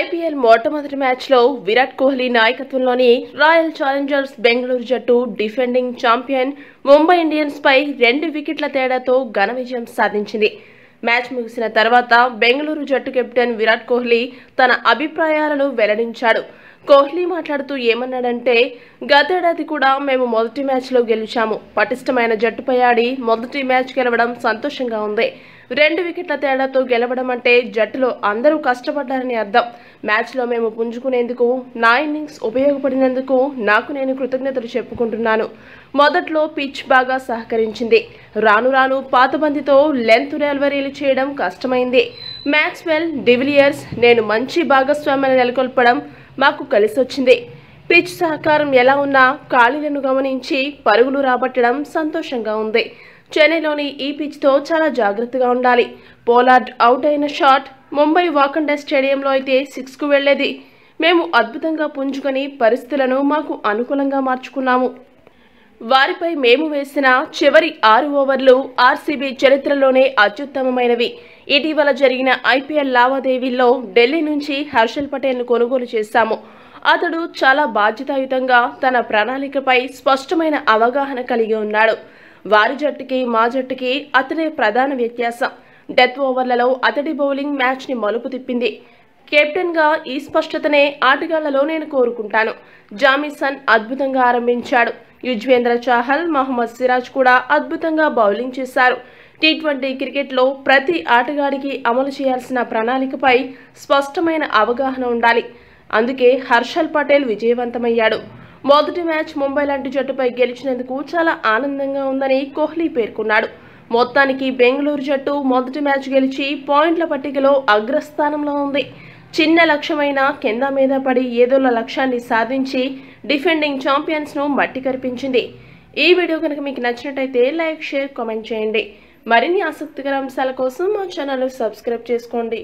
IPL మొట్టమొదటి మ్యాచ్లో విరాట్ కోహ్లీ నాయకత్వంలోని రాయల్ ఛాలెంజర్స్ బెంగళూరు జట్టు డిఫెండింగ్ ఛాంపియన్ ముంబై ఇండియన్స్పై రెండు వికెట్ల తేడాతో ఘన విజయం సాధించింది మ్యాచ్ ముగిసిన తర్వాత బెంగళూరు జట్టు కెప్టెన్ విరాట్ కోహ్లీ తన అభిప్రాయాలను వెల్లడించాడు కోహ్లీ మాట్లాడుతూ ఏమన్నాడంటే గతేడాది కూడా మేము మొదటి మ్యాచ్లో గెలిచాము పటిష్టమైన జట్టుపై ఆడి మొదటి మ్యాచ్ గెలవడం సంతోషంగా ఉంది రెండు వికెట్ల తేడాతో గెలవడం అంటే జట్టులో అందరూ కష్టపడ్డారని అర్థం మ్యాచ్లో మేము పుంజుకునేందుకు నా ఇన్నింగ్స్ ఉపయోగపడినందుకు నాకు నేను కృతజ్ఞతలు చెప్పుకుంటున్నాను మొదట్లో పిచ్ బాగా సహకరించింది రాను రాను పాత బంతితో లెంత్ డెలివరీలు చేయడం కష్టమైంది మ్యాక్స్వెల్ డివిలియర్స్ నేను మంచి భాగస్వామ్యాన్ని నెలకొల్పడం మాకు కలిసొచ్చింది పిచ్ సహకారం ఎలా ఉన్నా ఖాళీలను గమనించి పరుగులు రాబట్టడం సంతోషంగా ఉంది చెన్నైలోని ఈ పిచ్తో చాలా జాగ్రత్తగా ఉండాలి పోలార్డ్ అవుట్ అయిన షాట్ ముంబై వాకండా స్టేడియంలో అయితే సిక్స్కు వెళ్లేది మేము అద్భుతంగా పుంజుకొని పరిస్థితులను మాకు అనుకూలంగా మార్చుకున్నాము వారిపై మేము వేసిన చివరి ఆరు ఓవర్లు ఆర్సీబీ చరిత్రలోనే అత్యుత్తమమైనవి ఇటీవల జరిగిన ఐపీఎల్ లావాదేవీల్లో ఢిల్లీ నుంచి హర్షల్ పటేల్ను కొనుగోలు చేశాము అతడు చాలా బాధ్యతాయుతంగా తన ప్రణాళికపై స్పష్టమైన అవగాహన కలిగి ఉన్నాడు వారి జట్టుకి మా జట్టుకి అతనే ప్రధాన వ్యత్యాసం డెత్ ఓవర్లలో అతడి బౌలింగ్ మ్యాచ్ని మలుపు తిప్పింది కెప్టెన్గా ఈ స్పష్టతనే ఆటగాళ్లలో నేను కోరుకుంటాను జామిసన్ అద్భుతంగా ఆరంభించాడు యుజ్వేంద్ర చాహల్ మహమ్మద్ సిరాజ్ కూడా అద్భుతంగా బౌలింగ్ చేశారు టీ ట్వంటీ క్రికెట్లో ప్రతి ఆటగాడికి అమలు చేయాల్సిన ప్రణాళికపై స్పష్టమైన అవగాహన ఉండాలి అందుకే హర్షల్ పటేల్ విజయవంతమయ్యాడు మొదటి మ్యాచ్ ముంబై లాంటి జట్టుపై గెలిచినందుకు చాలా ఆనందంగా ఉందని కోహ్లీ పేర్కొన్నాడు మొత్తానికి బెంగళూరు జట్టు మొదటి మ్యాచ్ గెలిచి పాయింట్ల పట్టికలో అగ్రస్థానంలో ఉంది చిన్న లక్ష్యమైన కింద మీద పడి ఏదోల లక్ష్యాన్ని సాధించి డిఫెండింగ్ ఛాంపియన్స్ను మట్టి కరిపించింది ఈ వీడియో కనుక మీకు నచ్చినట్టయితే లైక్ షేర్ కామెంట్ చేయండి మరిన్ని ఆసక్తికర అంశాల కోసం మా ఛానల్ సబ్స్క్రైబ్ చేసుకోండి